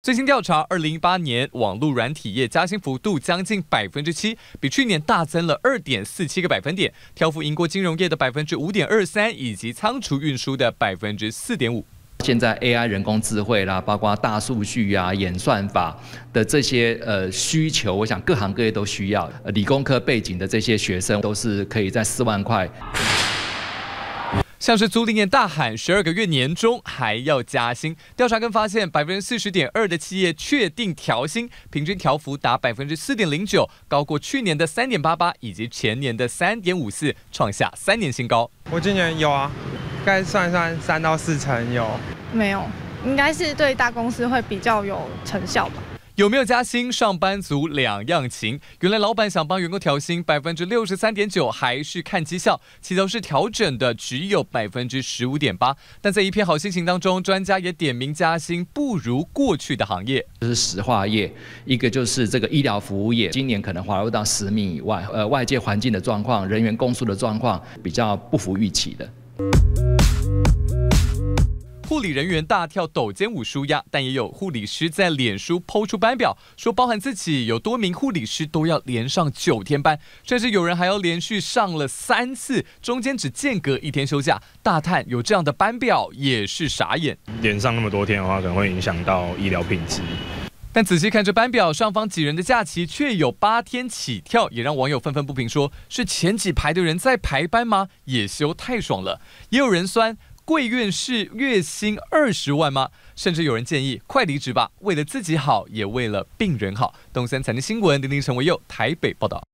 最新调查，二零一八年网络软体业加薪幅度将近百分之七，比去年大增了二点四七个百分点，挑幅赢过金融业的百分之五点二三以及仓储运输的百分之四点五。现在 AI 人工智慧啦，包括大数据啊、演算法的这些呃需求，我想各行各业都需要。理工科背景的这些学生都是可以在四万块。像是租赁业大喊十二个月年终还要加薪，调查更发现百分之四十点二的企业确定调薪，平均调幅达百分之四点零九，高过去年的三点八八以及前年的三点五四，创下三年新高。我今年有啊，该算一算三到四成有，没有，应该是对大公司会比较有成效吧。有没有加薪？上班族两样情。原来老板想帮员工调薪，百分之六十三点九还是看绩效，其求是调整的只有百分之十五点八。但在一片好心情当中，专家也点名加薪不如过去的行业，就是石化业，一个就是这个医疗服务业。今年可能滑落到十米以外，呃，外界环境的状况，人员供述的状况比较不符预期的。护理人员大跳抖肩舞舒压，但也有护理师在脸书抛出班表，说包含自己有多名护理师都要连上九天班，甚至有人还要连续上了三次，中间只间隔一天休假。大叹有这样的班表也是傻眼。连上那么多天的话，可能会影响到医疗品质。但仔细看这班表，上方几人的假期却有八天起跳，也让网友愤愤不平，说是前几排的人在排班吗？也休太爽了。也有人酸。贵院是月薪二十万吗？甚至有人建议快离职吧，为了自己好，也为了病人好。东森财经新闻，钉钉成为又台北报道。